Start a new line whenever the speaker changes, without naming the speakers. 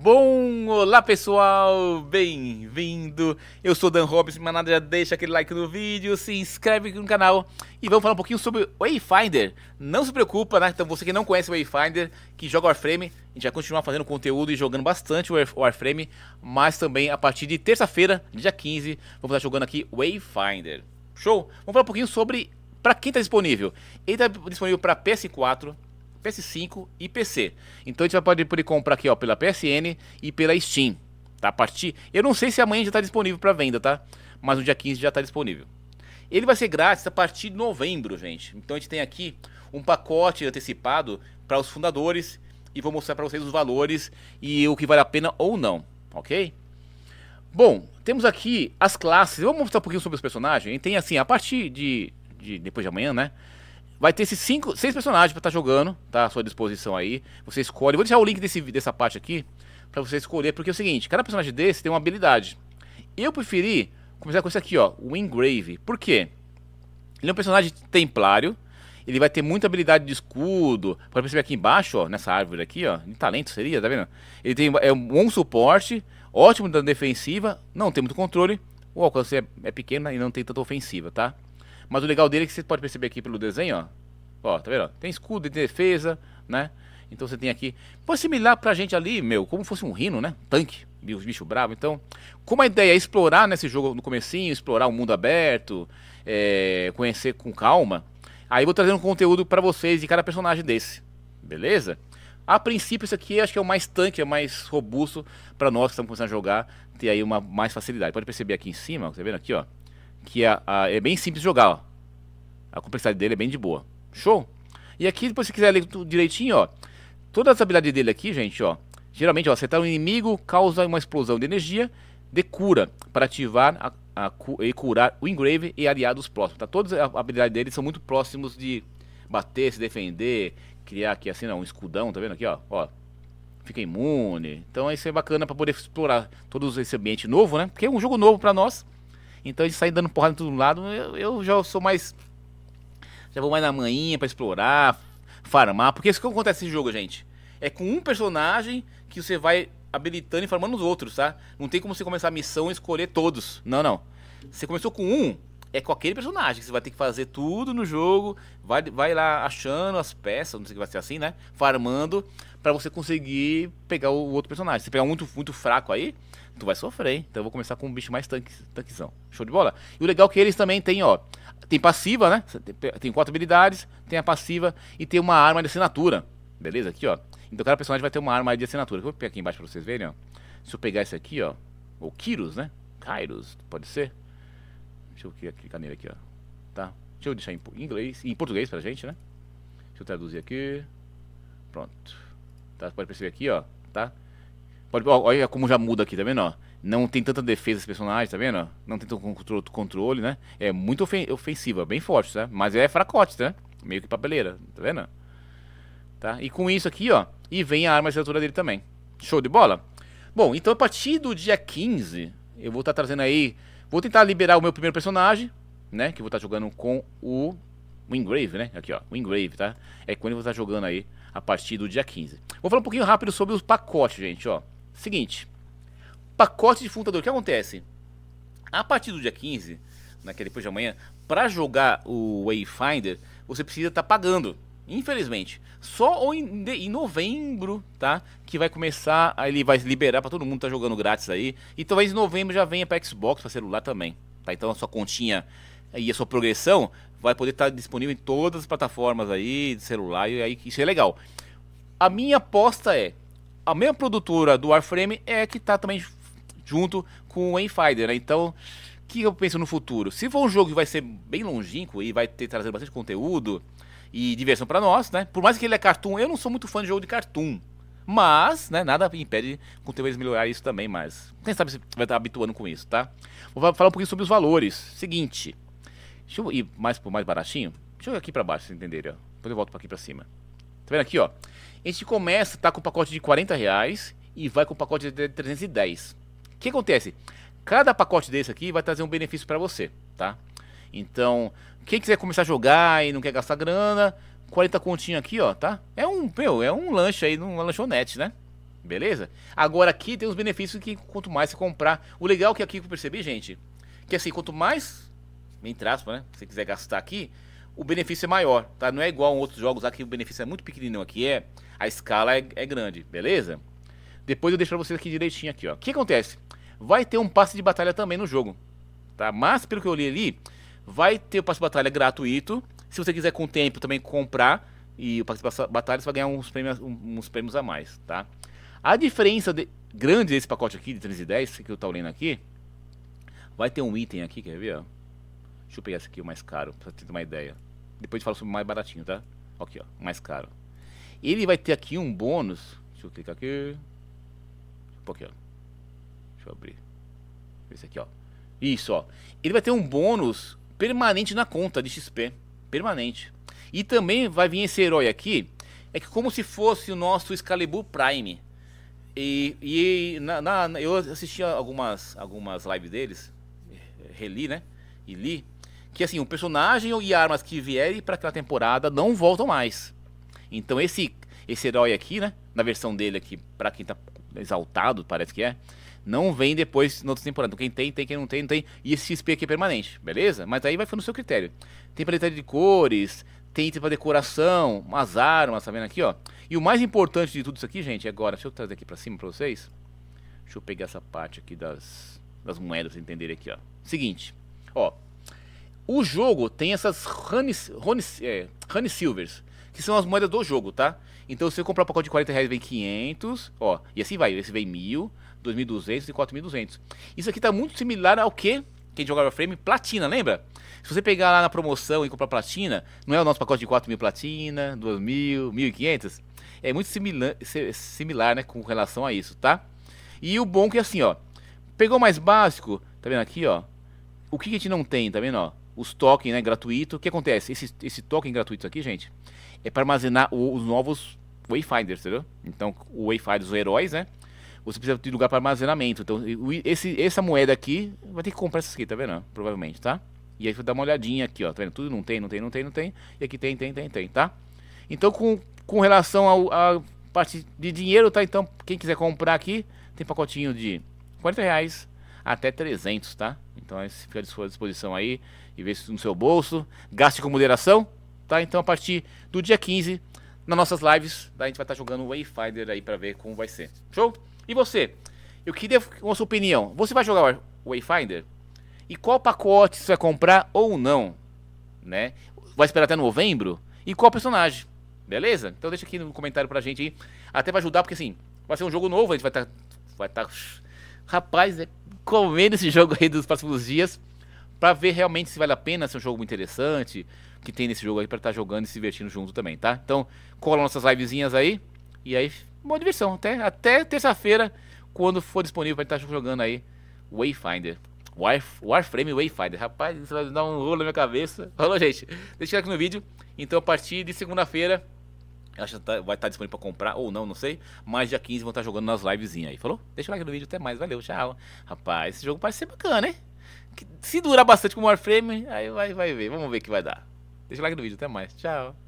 Bom, olá pessoal, bem-vindo. Eu sou Dan Robson, mas nada já deixa aquele like no vídeo, se inscreve aqui no canal e vamos falar um pouquinho sobre Wayfinder. Não se preocupa, né? Então você que não conhece Wayfinder, que joga Warframe, a gente vai continuar fazendo conteúdo e jogando bastante Warframe, mas também a partir de terça-feira, dia 15, vamos estar jogando aqui Wayfinder. Show? Vamos falar um pouquinho sobre para quem está disponível. Ele está disponível para PS4, PS5 e PC. Então a gente vai poder, poder comprar aqui ó, pela PSN e pela Steam. Tá? A partir. Eu não sei se amanhã já está disponível para venda, tá? Mas no dia 15 já está disponível. Ele vai ser grátis a partir de novembro, gente. Então a gente tem aqui um pacote antecipado para os fundadores e vou mostrar para vocês os valores e o que vale a pena ou não, ok? Bom, temos aqui as classes. Vamos mostrar um pouquinho sobre os personagens. A gente tem assim, a partir de, de depois de amanhã, né? Vai ter esses cinco, seis personagens para estar tá jogando, tá? À sua disposição aí. Você escolhe. Vou deixar o link desse, dessa parte aqui para você escolher, porque é o seguinte: cada personagem desse tem uma habilidade. Eu preferi começar com esse aqui, ó, o Engrave. Por quê? Ele é um personagem templário. Ele vai ter muita habilidade de escudo. Pode perceber aqui embaixo, ó, nessa árvore aqui, ó. De talento seria, tá vendo? Ele tem é um bom suporte, ótimo da defensiva, não tem muito controle. O alcance é, é pequeno e não tem tanta ofensiva, tá? Mas o legal dele é que você pode perceber aqui pelo desenho, ó. Ó, tá vendo? Tem escudo, tem defesa, né? Então você tem aqui. Pode similar pra gente ali, meu, como fosse um rino, né? Tanque, os bicho bravo. Então, como a ideia é explorar nesse jogo no comecinho, explorar o um mundo aberto, é, conhecer com calma, aí vou vou trazendo conteúdo para vocês de cada personagem desse. Beleza? A princípio, isso aqui acho que é o mais tanque, é o mais robusto para nós que estamos começando a jogar, ter aí uma mais facilidade. Pode perceber aqui em cima, ó, tá vendo aqui, ó? que é, é bem simples de jogar, ó. A complexidade dele é bem de boa. Show? E aqui, depois, se quiser ler tudo direitinho, ó. Todas as habilidades dele aqui, gente, ó. Geralmente, ó, acertar tá um inimigo causa uma explosão de energia de cura para ativar a, a, e curar o Engrave e aliados próximos. Tá? Todas as habilidades dele são muito próximos de bater, se defender, criar aqui assim, não, um escudão, tá vendo aqui, ó, ó. Fica imune. Então isso é bacana para poder explorar todo esse ambiente novo, né? Porque é um jogo novo para nós. Então eles saem dando porrada em todo lado. Eu, eu já sou mais. Já vou mais na manhinha para explorar, farmar. Porque isso que acontece nesse jogo, gente. É com um personagem que você vai habilitando e farmando os outros, tá? Não tem como você começar a missão e escolher todos. Não, não. Você começou com um, é com aquele personagem que você vai ter que fazer tudo no jogo, vai, vai lá achando as peças, não sei se vai ser assim, né? Farmando para você conseguir pegar o, outro personagem. Se pegar um muito, muito fraco aí, tu vai sofrer. Hein? Então eu vou começar com um bicho mais tanque, tanquezão. Show de bola? E o legal é que eles também têm, ó, tem passiva, né? Tem quatro habilidades, tem a passiva e tem uma arma de assinatura. Beleza? Aqui, ó. Então cada personagem vai ter uma arma de assinatura. vou pegar aqui embaixo para vocês verem, ó. Se eu pegar esse aqui, ó, ou Kyros, né? Kairos, pode ser? Deixa eu clicar nele aqui, ó. Tá? Deixa eu deixar em inglês, em português pra gente, né? Deixa eu traduzir aqui. Pronto. Tá? Pode perceber aqui, ó. Tá? Pode, ó, olha como já muda aqui, tá vendo? Ó? Não tem tanta defesa esse personagem, tá vendo? Não tem tanto controle, né? É muito ofensiva, bem forte, tá? Mas é fracote, né? Meio que papeleira, tá vendo? Tá? E com isso aqui, ó, e vem a arma de assinatura dele também. Show de bola? Bom, então a partir do dia 15, eu vou estar tá trazendo aí Vou tentar liberar o meu primeiro personagem, né? Que eu vou estar tá jogando com o Wingrave, né? Aqui, ó, Wingrave, tá? É quando eu vou estar tá jogando aí a partir do dia 15. Vou falar um pouquinho rápido sobre os pacotes, gente, ó. Seguinte, pacote de fundador, o que acontece? A partir do dia 15, naquele né, é depois de amanhã, para jogar o Wayfinder, você precisa estar tá pagando, Infelizmente. Só em, novembro, tá? Que vai começar, aí ele vai liberar para todo mundo tá jogando grátis aí. E talvez em novembro já venha para Xbox, para celular também, tá? Então a sua continha e a sua progressão vai poder estar tá disponível em todas as plataformas aí, de celular, e aí isso é legal. A minha aposta é, a mesma produtora do Warframe é que tá também junto com o Wayfinder, né? Então, o que eu penso no futuro? Se for um jogo que vai ser bem longínquo e vai ter trazer bastante conteúdo, e diversão para nós, né? Por mais que ele é cartoon, eu não sou muito fã de jogo de cartoon. Mas, né, nada impede com o tempo eles melhorar isso também, mas quem sabe você vai estar habituando com isso, tá? Vou falar um pouquinho sobre os valores. Seguinte, deixa eu ir mais por mais baratinho. Deixa eu ir aqui para baixo, vocês entenderem, ó. Depois eu volto para aqui para cima. Tá vendo aqui, ó? A gente começa, tá com o pacote de 40 reais e vai com o pacote de 310. O que acontece? Cada pacote desse aqui vai trazer um benefício para você, tá? Então, quem quiser começar a jogar e não quer gastar grana, 40 continho aqui, ó, tá? É um, meu, é um lanche aí numa lanchonete, né? Beleza? Agora aqui tem os benefícios que quanto mais você comprar. O legal que aqui eu percebi, gente, que assim, quanto mais, entre aspas, né? Você quiser gastar aqui, o benefício é maior, tá? Não é igual em outros jogos aqui, o benefício é muito pequenininho aqui, é. A escala é, é grande, beleza? Depois eu deixo pra vocês aqui direitinho aqui, ó. O que acontece? Vai ter um passe de batalha também no jogo, tá? Mas pelo que eu li ali, Vai ter o passe de batalha gratuito. Se você quiser com o tempo também comprar e o passe de batalha, você vai ganhar uns prêmios, uns prêmios a mais, tá? A diferença de, grande desse pacote aqui, de 310, que eu estou lendo aqui, vai ter um item aqui, quer ver? Ó? Deixa eu pegar esse aqui, o mais caro, pra ter uma ideia. Depois eu falo sobre o mais baratinho, tá? Aqui, ó, mais caro. Ele vai ter aqui um bônus. Deixa eu clicar aqui. Um pouquinho, ó. Deixa eu abrir. Esse aqui, ó. Isso, ó. Ele vai ter um bônus permanente na conta de XP. Permanente. E também vai vir esse herói aqui. É que como se fosse o nosso Excalibur Prime. E, e na, na, eu assisti algumas, algumas lives deles. Reli, né? E li. Que assim, o personagem e armas que vierem para aquela temporada não voltam mais. Então esse, esse herói aqui, né? Na versão dele aqui, para quem tá exaltado, parece que é não vem depois na outra temporada. Então, quem tem, tem, quem não tem, não tem. E esse XP aqui é permanente, beleza? Mas aí vai ficando no seu critério. Tem paleta de cores, tem para decoração, umas armas, tá vendo aqui, ó. E o mais importante de tudo isso aqui, gente, agora, deixa eu trazer aqui pra cima pra vocês. Deixa eu pegar essa parte aqui das, das moedas pra entenderem aqui, ó. Seguinte, ó. O jogo tem essas honey, é, silvers, que são as moedas do jogo, tá? Então, se eu comprar um pacote de 40 reais, vem 500, ó. E assim vai, esse vem 1000. 2.200 e 4.200. Isso aqui está muito similar ao que que jogava frame platina, lembra? Se você pegar lá na promoção e comprar platina, não é o nosso pacote de 4.000 platina, 2.000, 1.500? É muito similar, similar, né, com relação a isso, tá? E o bom é que é assim, ó, pegou mais básico, tá vendo aqui, ó, o que, que a gente não tem, tá vendo, ó? Os tokens, né, gratuito. O que acontece? Esse, esse token gratuito aqui, gente, é para armazenar o, os novos Wayfinders, entendeu? Então, o Wayfinders, os heróis, né? você precisa de lugar para armazenamento. Então, esse, essa moeda aqui, vai ter que comprar essa aqui, tá vendo? Provavelmente, tá? E aí você dá uma olhadinha aqui, ó, tá vendo? Tudo não tem, não tem, não tem, não tem. E aqui tem, tem, tem, tem, tá? Então, com, com relação à parte de dinheiro, tá? Então, quem quiser comprar aqui, tem pacotinho de 40 reais até 300, tá? Então, esse fica à sua disposição aí e vê se no seu bolso. Gaste com moderação, tá? Então, a partir do dia 15, nas nossas lives, tá? a gente vai estar tá jogando o Wayfinder aí para ver como vai ser. Show? E você? Eu queria uma sua opinião. Você vai jogar o Wayfinder? E qual pacote você vai comprar ou não? Né? Vai esperar até novembro? E qual personagem? Beleza? Então deixa aqui no comentário pra gente aí. Até pra ajudar, porque assim, vai ser um jogo novo, a gente vai estar. Tá, vai estar. Tá, rapaz, é comendo esse jogo aí dos próximos dias. Pra ver realmente se vale a pena, se é um jogo interessante que tem nesse jogo aí pra estar tá jogando e se divertindo junto também, tá? Então, cola nossas livezinhas aí. E aí boa diversão. Até, até terça-feira, quando for disponível para estar jogando aí Wayfinder. Warframe Wayfinder. Rapaz, isso vai dar um rolo na minha cabeça. Falou, gente. Deixa aqui no vídeo. Então, a partir de segunda-feira, acho que tá, vai estar disponível para comprar ou não, não sei. Mas dia 15 vão estar jogando nas lives aí. Falou? Deixa o like no vídeo. Até mais. Valeu, tchau. Rapaz, esse jogo parece ser bacana, hein? Se durar bastante com o Warframe, aí vai, vai ver. Vamos ver o que vai dar. Deixa o like no vídeo. Até mais. Tchau.